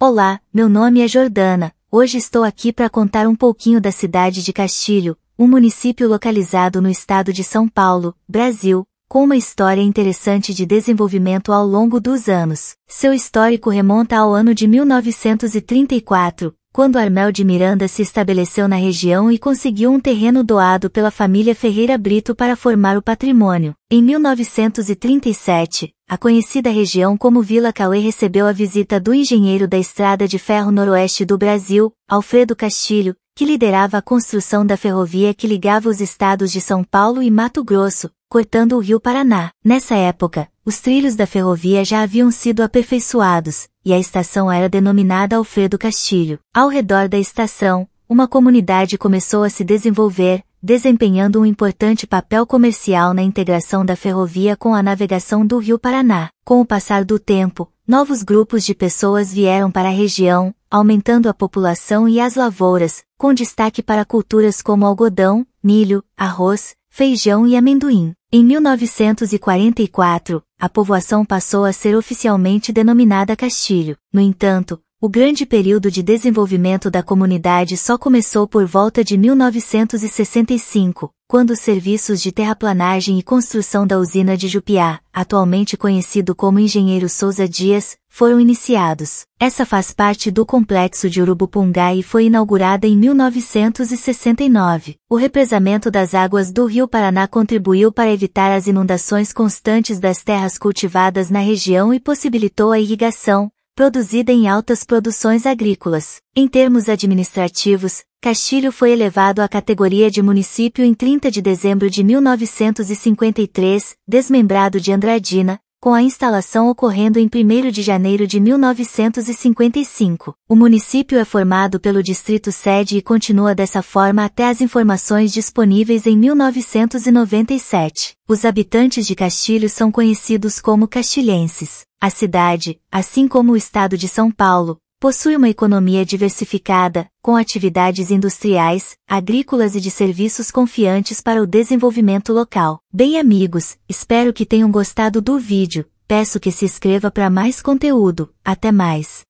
Olá, meu nome é Jordana. Hoje estou aqui para contar um pouquinho da cidade de Castilho, um município localizado no estado de São Paulo, Brasil, com uma história interessante de desenvolvimento ao longo dos anos. Seu histórico remonta ao ano de 1934, quando Armel de Miranda se estabeleceu na região e conseguiu um terreno doado pela família Ferreira Brito para formar o patrimônio. Em 1937, a conhecida região como Vila Cauê recebeu a visita do engenheiro da Estrada de Ferro Noroeste do Brasil, Alfredo Castilho, que liderava a construção da ferrovia que ligava os estados de São Paulo e Mato Grosso, cortando o rio Paraná. Nessa época, os trilhos da ferrovia já haviam sido aperfeiçoados, e a estação era denominada Alfredo Castilho. Ao redor da estação, uma comunidade começou a se desenvolver, desempenhando um importante papel comercial na integração da ferrovia com a navegação do Rio Paraná. Com o passar do tempo, novos grupos de pessoas vieram para a região, aumentando a população e as lavouras, com destaque para culturas como algodão, milho, arroz, feijão e amendoim. Em 1944, a povoação passou a ser oficialmente denominada Castilho. No entanto, o grande período de desenvolvimento da comunidade só começou por volta de 1965, quando os serviços de terraplanagem e construção da usina de Jupiá, atualmente conhecido como Engenheiro Souza Dias, foram iniciados. Essa faz parte do complexo de Urubupungá e foi inaugurada em 1969. O represamento das águas do Rio Paraná contribuiu para evitar as inundações constantes das terras cultivadas na região e possibilitou a irrigação, produzida em altas produções agrícolas. Em termos administrativos, Castilho foi elevado à categoria de município em 30 de dezembro de 1953, desmembrado de Andradina, com a instalação ocorrendo em 1 de janeiro de 1955, o município é formado pelo distrito sede e continua dessa forma até as informações disponíveis em 1997. Os habitantes de Castilho são conhecidos como castilhenses. A cidade, assim como o estado de São Paulo, Possui uma economia diversificada, com atividades industriais, agrícolas e de serviços confiantes para o desenvolvimento local. Bem amigos, espero que tenham gostado do vídeo, peço que se inscreva para mais conteúdo, até mais.